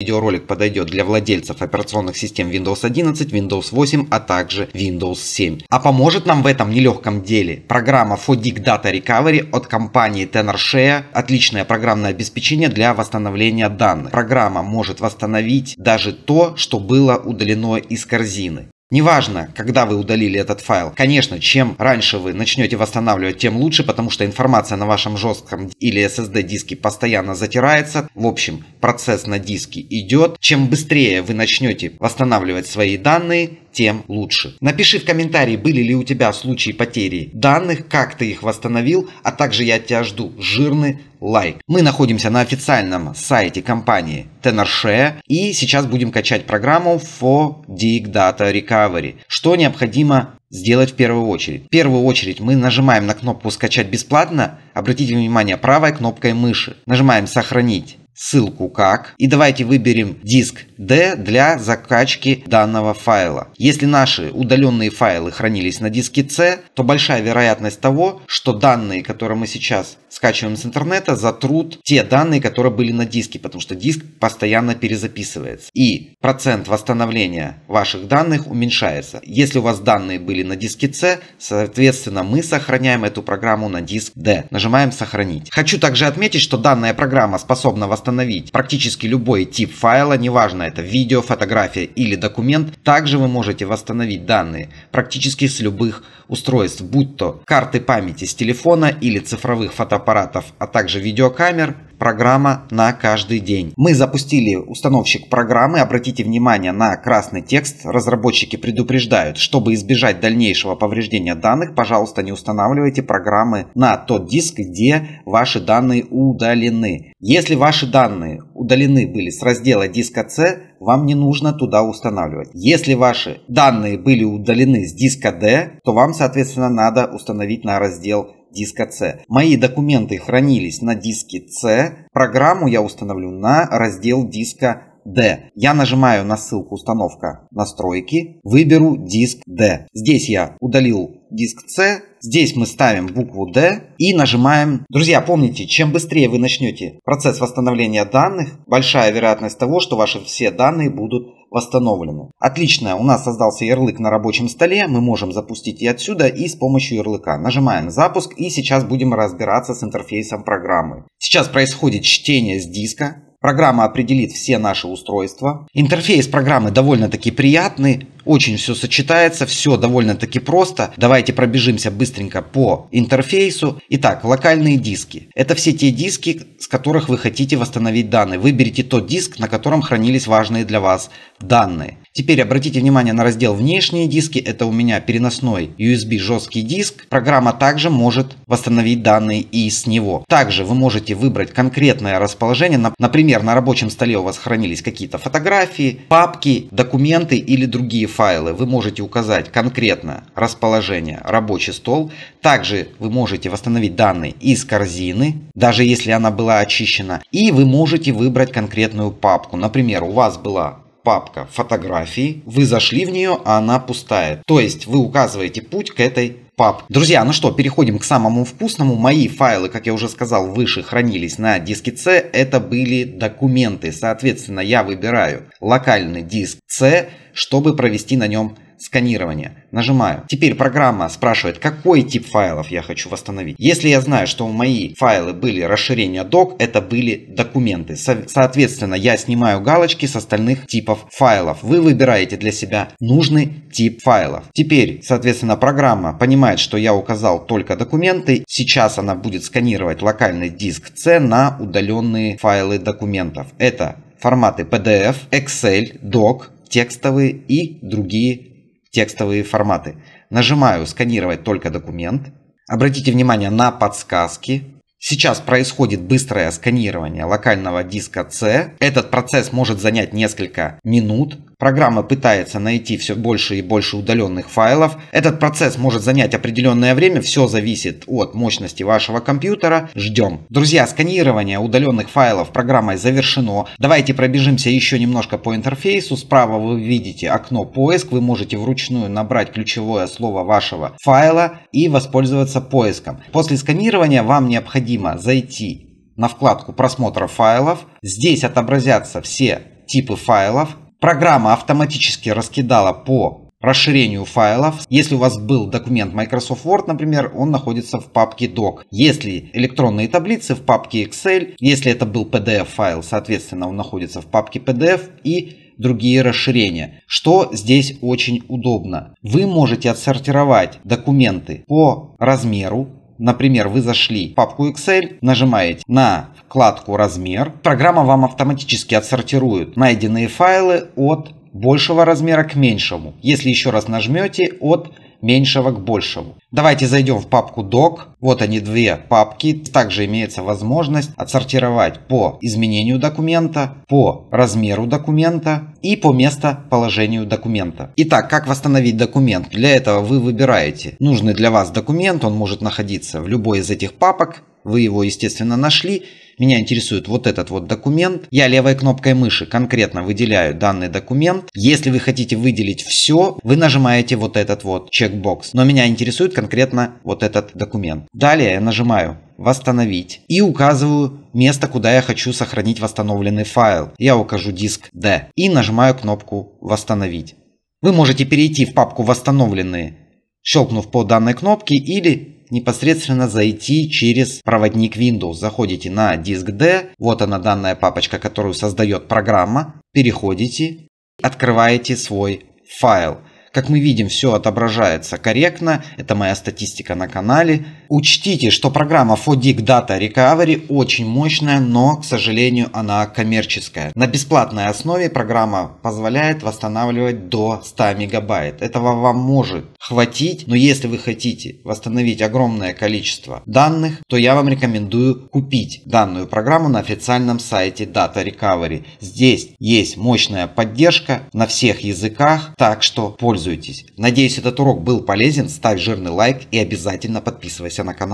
Видеоролик подойдет для владельцев операционных систем Windows 11, Windows 8, а также Windows 7. А поможет нам в этом нелегком деле программа Fodic Data Recovery от компании TenorShare. Отличное программное обеспечение для восстановления данных. Программа может восстановить даже то, что было удалено из корзины. Неважно, когда вы удалили этот файл. Конечно, чем раньше вы начнете восстанавливать, тем лучше, потому что информация на вашем жестком или SSD диске постоянно затирается. В общем, процесс на диске идет. Чем быстрее вы начнете восстанавливать свои данные, тем лучше. Напиши в комментарии, были ли у тебя случаи потери данных, как ты их восстановил, а также я тебя жду. Жирный лайк. Мы находимся на официальном сайте компании Tenorshare и сейчас будем качать программу for Dig Data Recovery. Что необходимо сделать в первую очередь. В первую очередь мы нажимаем на кнопку «Скачать бесплатно». Обратите внимание, правой кнопкой мыши. Нажимаем «Сохранить» ссылку как. И давайте выберем диск D для закачки данного файла. Если наши удаленные файлы хранились на диске C, то большая вероятность того, что данные, которые мы сейчас скачиваем с интернета, затрут те данные, которые были на диске, потому что диск постоянно перезаписывается. И процент восстановления ваших данных уменьшается. Если у вас данные были на диске C, соответственно мы сохраняем эту программу на диск D. Нажимаем «Сохранить». Хочу также отметить, что данная программа способна восстановить остановить. Практически любой тип файла, неважно это видео, фотография или документ, также вы можете восстановить данные практически с любых устройств, будь то карты памяти с телефона или цифровых фотоаппаратов, а также видеокамер, программа на каждый день. Мы запустили установщик программы. Обратите внимание на красный текст. Разработчики предупреждают, чтобы избежать дальнейшего повреждения данных, пожалуйста, не устанавливайте программы на тот диск, где ваши данные удалены. Если ваши данные удалены были с раздела диска C, вам не нужно туда устанавливать. Если ваши данные были удалены с диска D, то вам, соответственно, надо установить на раздел диска C. Мои документы хранились на диске C. Программу я установлю на раздел диска D. Я нажимаю на ссылку «Установка настройки», выберу диск D. Здесь я удалил диск C, Здесь мы ставим букву D и нажимаем. Друзья, помните, чем быстрее вы начнете процесс восстановления данных, большая вероятность того, что ваши все данные будут восстановлены. Отлично, у нас создался ярлык на рабочем столе, мы можем запустить и отсюда, и с помощью ярлыка. Нажимаем запуск и сейчас будем разбираться с интерфейсом программы. Сейчас происходит чтение с диска, Программа определит все наши устройства. Интерфейс программы довольно-таки приятный, очень все сочетается, все довольно-таки просто. Давайте пробежимся быстренько по интерфейсу. Итак, локальные диски. Это все те диски, с которых вы хотите восстановить данные. Выберите тот диск, на котором хранились важные для вас данные. Теперь обратите внимание на раздел «Внешние диски». Это у меня переносной USB жесткий диск. Программа также может восстановить данные и с него. Также вы можете выбрать конкретное расположение. Например, на рабочем столе у вас хранились какие-то фотографии, папки, документы или другие файлы вы можете указать конкретно расположение, рабочий стол. Также вы можете восстановить данные из корзины, даже если она была очищена. И вы можете выбрать конкретную папку. Например, у вас была папка фотографии, вы зашли в нее, а она пустая. То есть вы указываете путь к этой пап. Друзья, ну что, переходим к самому вкусному. Мои файлы, как я уже сказал, выше хранились на диске C. Это были документы. Соответственно, я выбираю локальный диск C, чтобы провести на нем сканирования. Нажимаю. Теперь программа спрашивает, какой тип файлов я хочу восстановить. Если я знаю, что у мои файлы были расширения док, это были документы. Со соответственно, я снимаю галочки с остальных типов файлов. Вы выбираете для себя нужный тип файлов. Теперь, соответственно, программа понимает, что я указал только документы. Сейчас она будет сканировать локальный диск C на удаленные файлы документов. Это форматы PDF, Excel, Doc, текстовые и другие текстовые форматы. Нажимаю «Сканировать только документ». Обратите внимание на подсказки. Сейчас происходит быстрое сканирование локального диска C. Этот процесс может занять несколько минут. Программа пытается найти все больше и больше удаленных файлов. Этот процесс может занять определенное время, все зависит от мощности вашего компьютера. Ждем. Друзья, сканирование удаленных файлов программой завершено. Давайте пробежимся еще немножко по интерфейсу. Справа вы видите окно поиск, вы можете вручную набрать ключевое слово вашего файла и воспользоваться поиском. После сканирования вам необходимо зайти на вкладку просмотра файлов. Здесь отобразятся все типы файлов, Программа автоматически раскидала по расширению файлов. Если у вас был документ Microsoft Word, например, он находится в папке Doc. Если электронные таблицы в папке Excel, если это был PDF файл, соответственно, он находится в папке PDF и другие расширения, что здесь очень удобно. Вы можете отсортировать документы по размеру, Например, вы зашли в папку Excel, нажимаете на вкладку «Размер». Программа вам автоматически отсортирует найденные файлы от большего размера к меньшему. Если еще раз нажмете от меньшего к большему. Давайте зайдем в папку doc. Вот они две папки. Также имеется возможность отсортировать по изменению документа, по размеру документа и по местоположению документа. Итак, как восстановить документ? Для этого вы выбираете нужный для вас документ. Он может находиться в любой из этих папок. Вы его, естественно, нашли меня интересует вот этот вот документ. Я левой кнопкой мыши конкретно выделяю данный документ. Если вы хотите выделить все, вы нажимаете вот этот вот чекбокс. Но меня интересует конкретно вот этот документ. Далее я нажимаю «Восстановить» и указываю место, куда я хочу сохранить восстановленный файл. Я укажу диск D и нажимаю кнопку «Восстановить». Вы можете перейти в папку «Восстановленные», щелкнув по данной кнопке или непосредственно зайти через проводник Windows. Заходите на диск D, вот она данная папочка, которую создает программа, переходите, открываете свой файл. Как мы видим, все отображается корректно. Это моя статистика на канале. Учтите, что программа Fodic Data Recovery очень мощная, но, к сожалению, она коммерческая. На бесплатной основе программа позволяет восстанавливать до 100 мегабайт. Этого вам может хватить, но если вы хотите восстановить огромное количество данных, то я вам рекомендую купить данную программу на официальном сайте Data Recovery. Здесь есть мощная поддержка на всех языках, так что пользуйтесь пользуетесь. Надеюсь, этот урок был полезен. Ставь жирный лайк и обязательно подписывайся на канал.